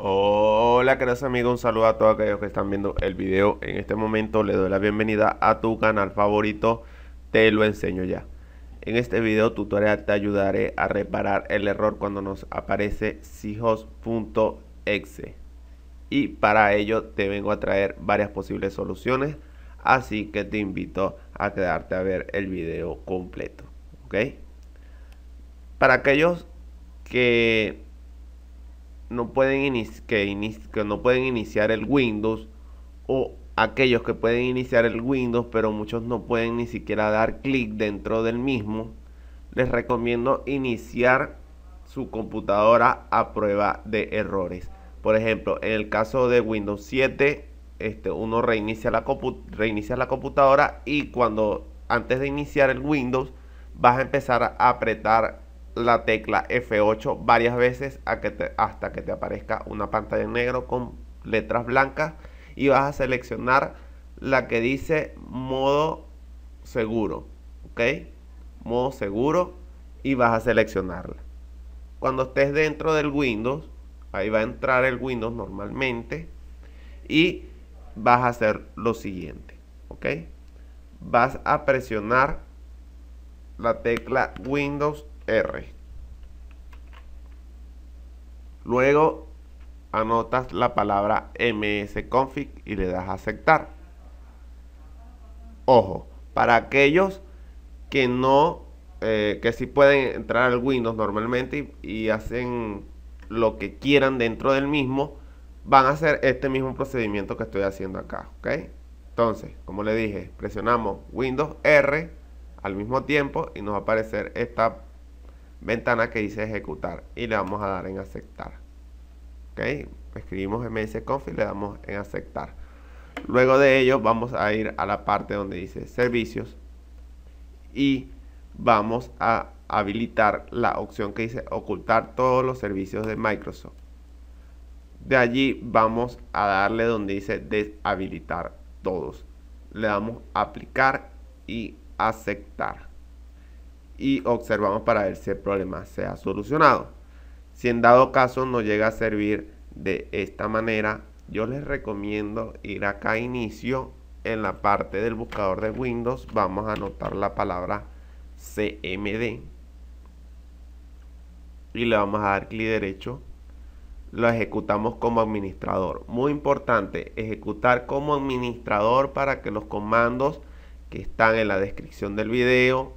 Hola queridos amigos, un saludo a todos aquellos que están viendo el video En este momento le doy la bienvenida a tu canal favorito Te lo enseño ya En este video tutorial te ayudaré a reparar el error cuando nos aparece sijos.exe Y para ello te vengo a traer varias posibles soluciones Así que te invito a quedarte a ver el video completo ¿Ok? Para aquellos que no pueden, que, que no pueden iniciar el Windows o aquellos que pueden iniciar el Windows pero muchos no pueden ni siquiera dar clic dentro del mismo, les recomiendo iniciar su computadora a prueba de errores. Por ejemplo, en el caso de Windows 7, este, uno reinicia la, reinicia la computadora y cuando antes de iniciar el Windows vas a empezar a apretar la tecla F8 varias veces hasta que te aparezca una pantalla en negro con letras blancas y vas a seleccionar la que dice modo seguro, ¿ok? Modo seguro y vas a seleccionarla. Cuando estés dentro del Windows, ahí va a entrar el Windows normalmente y vas a hacer lo siguiente, ¿ok? Vas a presionar la tecla Windows R. Luego anotas la palabra msconfig y le das a aceptar. Ojo, para aquellos que no, eh, que si pueden entrar al Windows normalmente y, hacen lo que quieran dentro del mismo, van a hacer este mismo procedimiento que estoy haciendo acá, ¿ok? Entonces, como le dije, presionamos Windows R al mismo tiempo y nos va a aparecer esta ventana que dice ejecutar y le vamos a dar en aceptar. ¿Ok? Escribimos msconf y le damos en aceptar. Luego de ello vamos a ir a la parte donde dice servicios y vamos a habilitar la opción que dice ocultar todos los servicios de Microsoft. De allí vamos a darle donde dice deshabilitar todos. Le damos aplicar y aceptar y observamos para ver si el problema se ha solucionado. Si en dado caso no llega a servir de esta manera, yo les recomiendo ir acá a inicio en la parte del buscador de Windows. Vamos a anotar la palabra CMD y le vamos a dar clic derecho. Lo ejecutamos como administrador. Muy importante, ejecutar como administrador para que los comandos que están en la descripción del video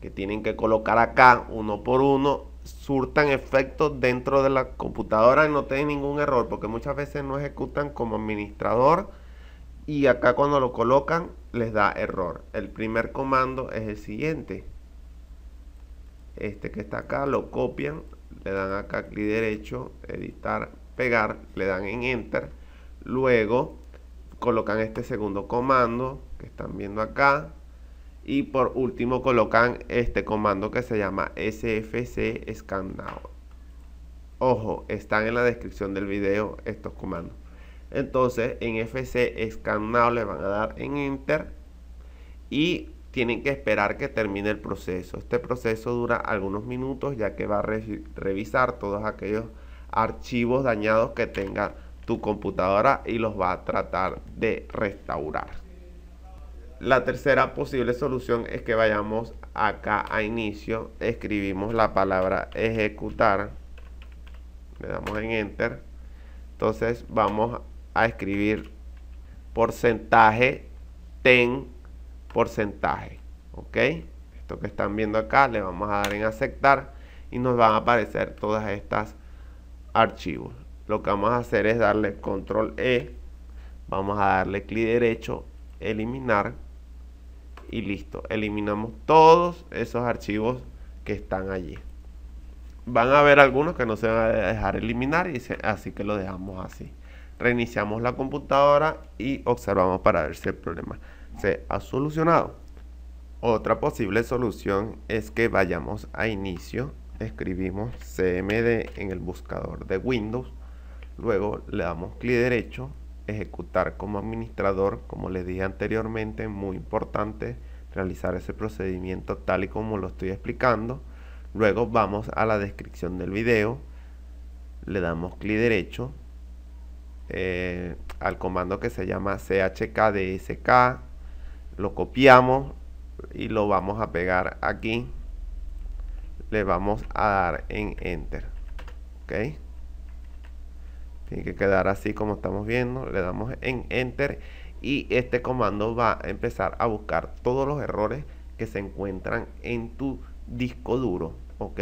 que tienen que colocar acá uno por uno surtan efectos dentro de la computadora y no tienen ningún error porque muchas veces no ejecutan como administrador y acá cuando lo colocan les da error el primer comando es el siguiente este que está acá lo copian le dan acá clic derecho editar pegar le dan en enter luego colocan este segundo comando que están viendo acá y por último colocan este comando que se llama sfc scan Ojo, están en la descripción del video estos comandos. Entonces en fc scan le van a dar en enter y tienen que esperar que termine el proceso. Este proceso dura algunos minutos ya que va a revisar todos aquellos archivos dañados que tenga tu computadora y los va a tratar de restaurar. La tercera posible solución es que vayamos acá a inicio, escribimos la palabra ejecutar, le damos en enter, entonces vamos a escribir porcentaje ten porcentaje, ok, esto que están viendo acá le vamos a dar en aceptar y nos van a aparecer todas estas archivos, lo que vamos a hacer es darle control E, vamos a darle clic derecho, eliminar, y listo. Eliminamos todos esos archivos que están allí. Van a haber algunos que no se van a dejar eliminar, y así que lo dejamos así. Reiniciamos la computadora y observamos para ver si el problema se ha solucionado. Otra posible solución es que vayamos a inicio, escribimos cmd en el buscador de Windows, luego le damos clic derecho ejecutar como administrador, como les dije anteriormente, muy importante realizar ese procedimiento tal y como lo estoy explicando. Luego vamos a la descripción del video, le damos clic derecho eh, al comando que se llama chkdsk, lo copiamos y lo vamos a pegar aquí. Le vamos a dar en Enter. ¿ok? Tiene que quedar así como estamos viendo. Le damos en Enter y este comando va a empezar a buscar todos los errores que se encuentran en tu disco duro. ¿Ok?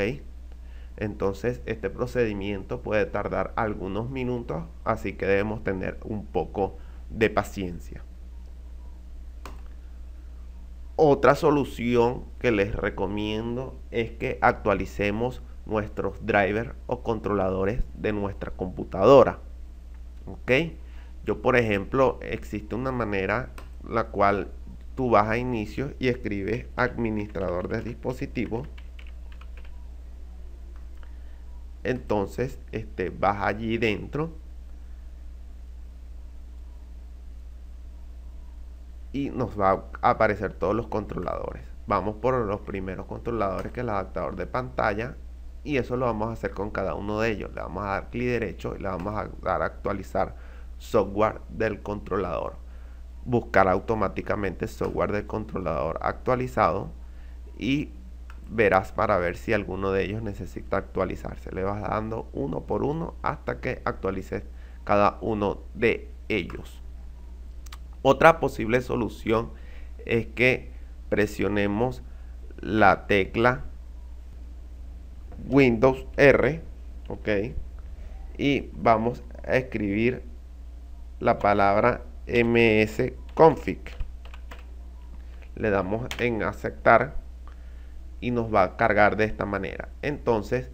Entonces este procedimiento puede tardar algunos minutos, así que debemos tener un poco de paciencia. Otra solución que les recomiendo es que actualicemos nuestros drivers o controladores de nuestra computadora. ¿Ok? Yo, por ejemplo, existe una manera la cual tú vas a inicios y escribes administrador de dispositivo Entonces, este, vas allí dentro. Y nos va a aparecer todos los controladores. Vamos por los primeros controladores que es el adaptador de pantalla y eso lo vamos a hacer con cada uno de ellos. Le vamos a dar clic derecho y le vamos a dar actualizar software del controlador. Buscar automáticamente software del controlador actualizado y verás para ver si alguno de ellos necesita actualizarse. Le vas dando uno por uno hasta que actualices cada uno de ellos. Otra posible solución es que presionemos la tecla Windows R, ok, y vamos a escribir la palabra msconfig. Le damos en aceptar y nos va a cargar de esta manera. Entonces,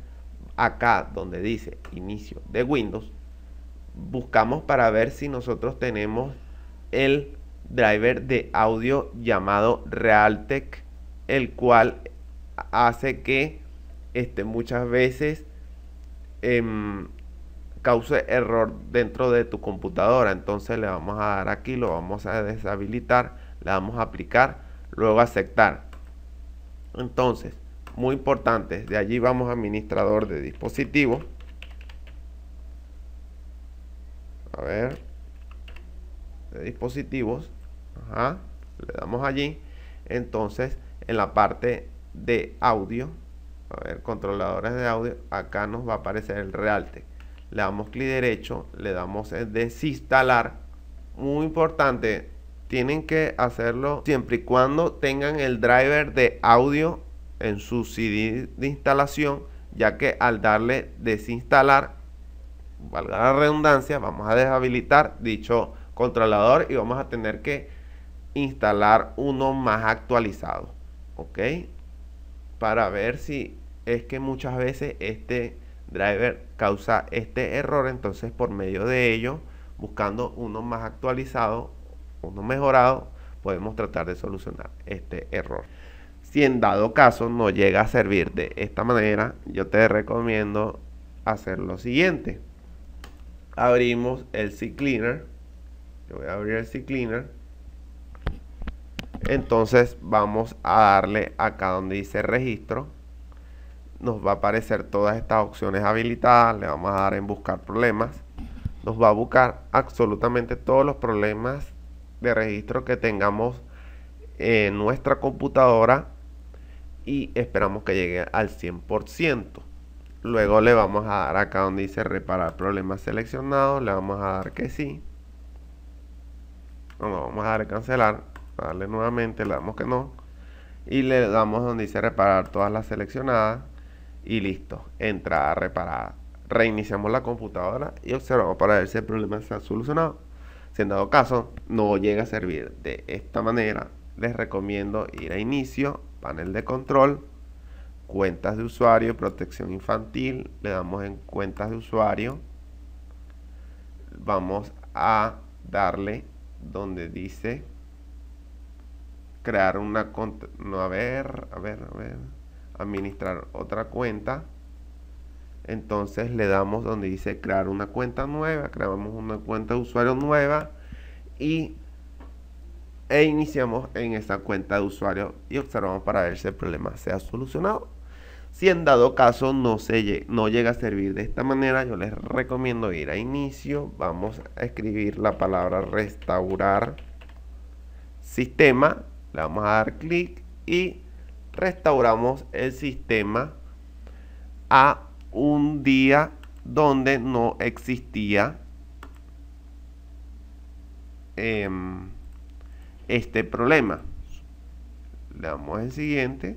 acá donde dice inicio de Windows, buscamos para ver si nosotros tenemos el driver de audio llamado Realtek, el cual hace que este, muchas veces eh, cause error dentro de tu computadora. Entonces le vamos a dar aquí, lo vamos a deshabilitar, le vamos a aplicar, luego aceptar. Entonces, muy importante, de allí vamos a administrador de dispositivos. A ver, de dispositivos, le damos allí. Entonces, en la parte de audio, a ver, controladores de audio, acá nos va a aparecer el realte Le damos clic derecho, le damos desinstalar. Muy importante, tienen que hacerlo siempre y cuando tengan el driver de audio en su CD de instalación, ya que al darle desinstalar, valga la redundancia, vamos a deshabilitar dicho controlador y vamos a tener que instalar uno más actualizado. ¿Ok? para ver si es que muchas veces este driver causa este error. Entonces por medio de ello, buscando uno más actualizado, uno mejorado, podemos tratar de solucionar este error. Si en dado caso no llega a servir de esta manera, yo te recomiendo hacer lo siguiente. Abrimos el CCleaner Yo voy a abrir el C-Cleaner entonces vamos a darle acá donde dice registro nos va a aparecer todas estas opciones habilitadas le vamos a dar en buscar problemas nos va a buscar absolutamente todos los problemas de registro que tengamos en nuestra computadora y esperamos que llegue al 100% luego le vamos a dar acá donde dice reparar problemas seleccionados le vamos a dar que sí no, vamos a dar cancelar darle nuevamente, le damos que no. Y le damos donde dice reparar todas las seleccionadas. Y listo, entrada reparada. Reiniciamos la computadora y observamos para ver si el problema se ha solucionado. Si en dado caso no llega a servir de esta manera, les recomiendo ir a inicio, panel de control, cuentas de usuario protección infantil. Le damos en cuentas de usuario. Vamos a darle donde dice crear una no a ver, a ver, a ver, administrar otra cuenta. Entonces le damos donde dice crear una cuenta nueva, creamos una cuenta de usuario nueva y e iniciamos en esa cuenta de usuario y observamos para ver si el problema se ha solucionado. Si en dado caso no, se, no llega a servir de esta manera, yo les recomiendo ir a inicio, vamos a escribir la palabra restaurar sistema le vamos a dar clic y restauramos el sistema a un día donde no existía em, este problema. Le damos el siguiente,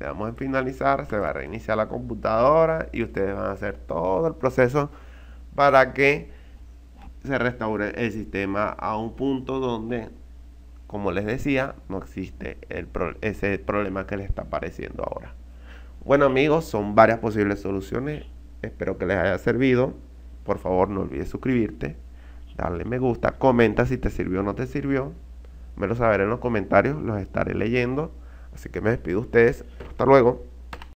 le damos en finalizar, se va a reiniciar la computadora y ustedes van a hacer todo el proceso para que se restaure el sistema a un punto donde como les decía, no existe ese problema que les está apareciendo ahora. Bueno amigos, son varias posibles soluciones. Espero que les haya servido. Por favor, no olvides suscribirte, darle me gusta, comenta si te sirvió o no te sirvió. Me lo sabré en los comentarios, los estaré leyendo. Así que me despido de ustedes. Hasta luego.